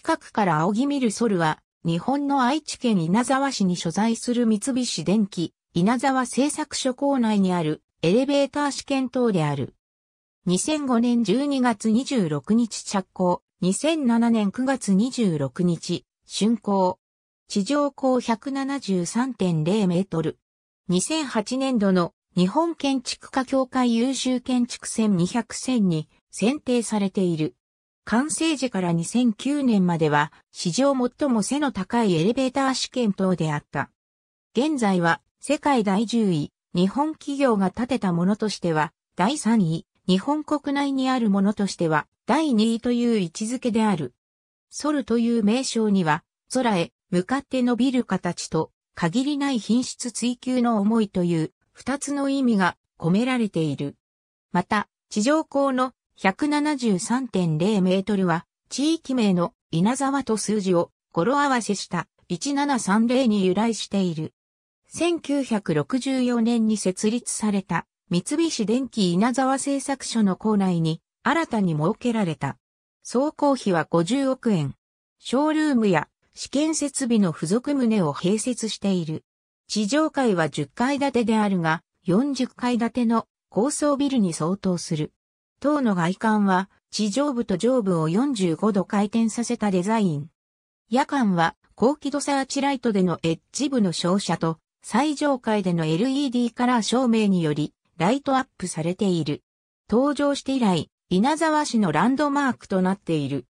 近くから仰ぎ見るソルは、日本の愛知県稲沢市に所在する三菱電機、稲沢製作所構内にあるエレベーター試験棟である。2005年12月26日着工、2007年9月26日、竣工。地上高173.0メートル。2008年度の日本建築家協会優秀建築選200選に選定されている。完成時から2009年までは、史上最も背の高いエレベーター試験等であった。現在は、世界第10位、日本企業が建てたものとしては、第3位、日本国内にあるものとしては、第2位という位置づけである。ソルという名称には、空へ向かって伸びる形と、限りない品質追求の思いという、二つの意味が込められている。また、地上高の173.0メートルは、地域名の稲沢と数字を語呂合わせした1730に由来している。1964年に設立された三菱電機稲沢製作所の構内に新たに設けられた。総工費は50億円。ショールームや試験設備の付属棟を併設している。地上階は10階建てであるが、40階建ての高層ビルに相当する。塔の外観は、地上部と上部を45度回転させたデザイン。夜間は、高輝度サーチライトでのエッジ部の照射と、最上階での LED カラー照明により、ライトアップされている。登場して以来、稲沢市のランドマークとなっている。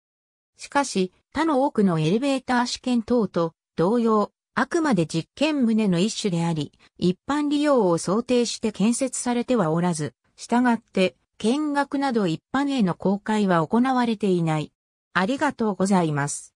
しかし、他の多くのエレベーター試験等と同様、あくまで実験棟の一種であり、一般利用を想定して建設されてはおらず、従って見学など一般への公開は行われていない。ありがとうございます。